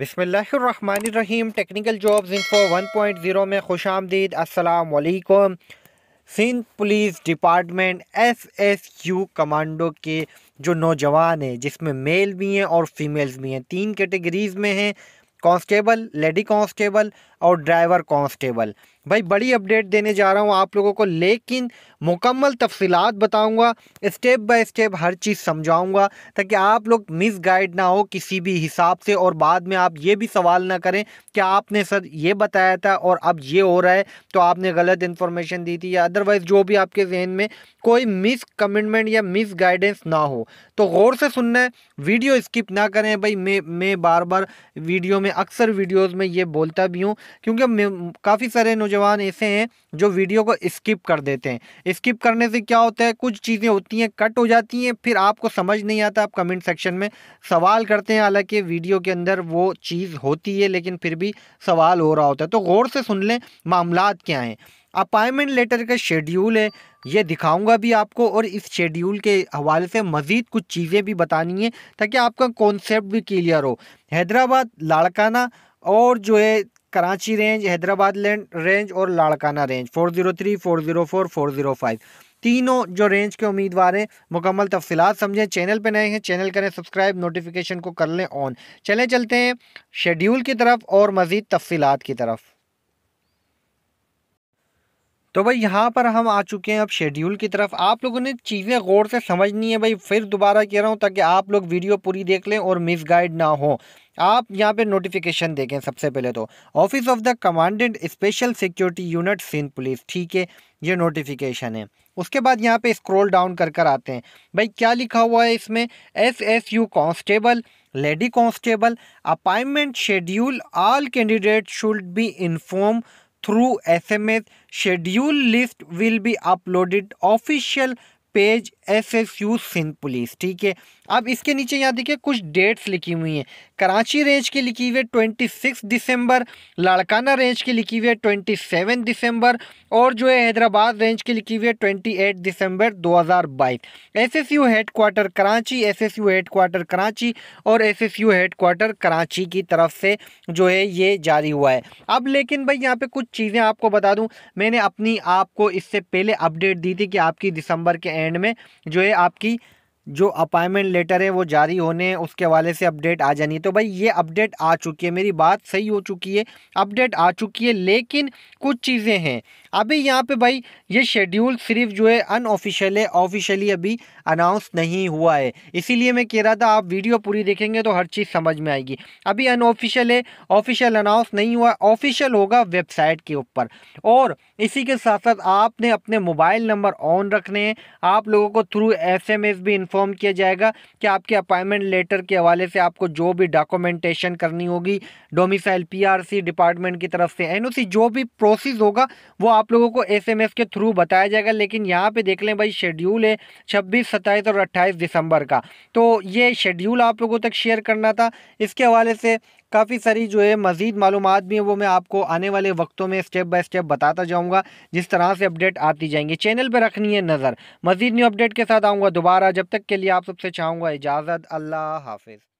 बिसमीम technical jobs info 1.0 में खुश आमदीद असलकुम Sindh police department S S U commando के जो नौजवान हैं जिसमें मेल भी हैं और फीमेल्स भी हैं तीन कैटेगरीज़ में हैं कांस्टेबल लेडी कांस्टेबल और ड्राइवर कांस्टेबल भाई बड़ी अपडेट देने जा रहा हूँ आप लोगों को लेकिन मुकम्मल तफसीलात बताऊँगा स्टेप बाय स्टेप हर चीज़ समझाऊँगा ताकि आप लोग मिस गाइड ना हो किसी भी हिसाब से और बाद में आप ये भी सवाल ना करें कि आपने सर ये बताया था और अब ये हो रहा है तो आपने गलत इन्फॉर्मेशन दी थी या अदरवाइज़ जो भी आपके जहन में कोई मिस कमिटमेंट या मिस गाइडेंस ना हो तो गौर से सुनना है वीडियो स्किप ना करें भाई मैं मैं बार बार वीडियो में अक्सर वीडियोज़ में ये बोलता भी हूँ क्योंकि काफ़ी सारे नौजवान नौजवान ऐसे हैं जो वीडियो को स्किप कर देते हैं स्किप करने से क्या होता है कुछ चीज़ें होती हैं कट हो जाती हैं फिर आपको समझ नहीं आता आप कमेंट सेक्शन में सवाल करते हैं हालांकि वीडियो के अंदर वो चीज़ होती है लेकिन फिर भी सवाल हो रहा होता है तो गौर से सुन लें मामला क्या हैं अपॉइंटमेंट लेटर का शेड्यूल है ये दिखाऊंगा भी आपको और इस शेड्यूल के हवाले से मज़ीद कुछ चीज़ें भी बतानी है ताकि आपका कॉन्सेप्ट भी क्लियर हो हैदराबाद लाड़काना और जो है Karachi range Hyderabad land range और Larkana range four zero three four zero four four zero five तीनों जो रेंज के उम्मीदवार हैं मुकम्मल तफसीत समझें चैनल पर नए हैं चैनल करें सब्सक्राइब नोटिफिकेशन को कर लें ऑन चलें चलते हैं शेड्यूल की तरफ और मज़ीद तफसीत की तरफ तो भाई यहाँ पर हम आ चुके हैं अब शेड्यूल की तरफ आप लोगों ने चीज़ें गौर से समझनी है भाई फिर दोबारा कह रहा हूँ ताकि आप लोग वीडियो पूरी देख लें और मिस गाइड ना हो आप यहाँ पे नोटिफिकेशन देखें सबसे पहले तो office of the commandant special security unit Sindh police ठीक है ये नोटिफिकेशन है उसके बाद यहाँ पे स्क्रॉल डाउन कर कर आते हैं भाई क्या लिखा हुआ है इसमें S S U constable lady constable appointment schedule all candidate should be inform through SMS. Schedule list will be uploaded official page F F U Sindh police ठीक है अब इसके नीचे यहाँ देखिए कुछ डेट्स लिखी हुई हैं कराची रेंज की लिखी हुई है ट्वेंटी सिक्स दिसंबर लाड़काना रेंज की लिखी हुई है ट्वेंटी सेवन दिसंबर और जो है हैदराबाद रेंज की लिखी हुई है ट्वेंटी एट दिसंबर दो हज़ार बाईस S S U head quarter Karachi S S U head quarter Karachi और S S U head quarter Karachi की तरफ से जो है ये जारी हुआ है अब लेकिन भाई यहाँ पर कुछ चीज़ें आपको बता दूँ मैंने अपनी आपको इससे पहले अपडेट दी थी कि आपकी दिसंबर के एंड में जो है आपकी जो अपॉइंटमेंट लेटर है वो जारी होने उसके हवाले से अपडेट आ जानी है तो भाई ये अपडेट आ चुकी है मेरी बात सही हो चुकी है अपडेट आ चुकी है लेकिन कुछ चीज़ें हैं अभी यहाँ पे भाई ये शेड्यूल सिर्फ जो है अनऑफिशियल है ऑफिशियली अभी अनाउंस नहीं हुआ है इसीलिए मैं कह रहा था आप वीडियो पूरी देखेंगे तो हर चीज़ समझ में आएगी अभी अनऑफिशियल है ऑफिशियल अनाउंस नहीं हुआ ऑफिशियल होगा वेबसाइट के ऊपर और इसी के साथ साथ आपने अपने मोबाइल नंबर ऑन रखने हैं आप लोगों को थ्रू एस भी इन्फॉर्म इन्फॉर्म किया जाएगा कि आपके अपॉइंटमेंट लेटर के हवाले से आपको जो भी डॉक्यूमेंटेशन करनी होगी डोमिसाइल पीआरसी डिपार्टमेंट की तरफ से एनओसी जो भी प्रोसेस होगा वो आप लोगों को एसएमएस के थ्रू बताया जाएगा लेकिन यहाँ पे देख लें भाई शेड्यूल है छब्बीस सत्ताईस और अट्ठाईस दिसंबर का तो ये शेड्यूल आप लोगों तक शेयर करना था इसके हवाले से काफ़ी सारी जो है मज़ीद मालूम भी हैं वो मैं आपको आने वाले वक्तों में स्टेप बाय स्टेप बताता जाऊँगा जिस तरह से अपडेट आती जाएंगी चैनल पर रखनी है नज़र मज़ीद न्यू अपडेट के साथ आऊँगा दोबारा जब तक के लिए आप सबसे चाहूँगा इजाज़त अल्लाह हाफिज़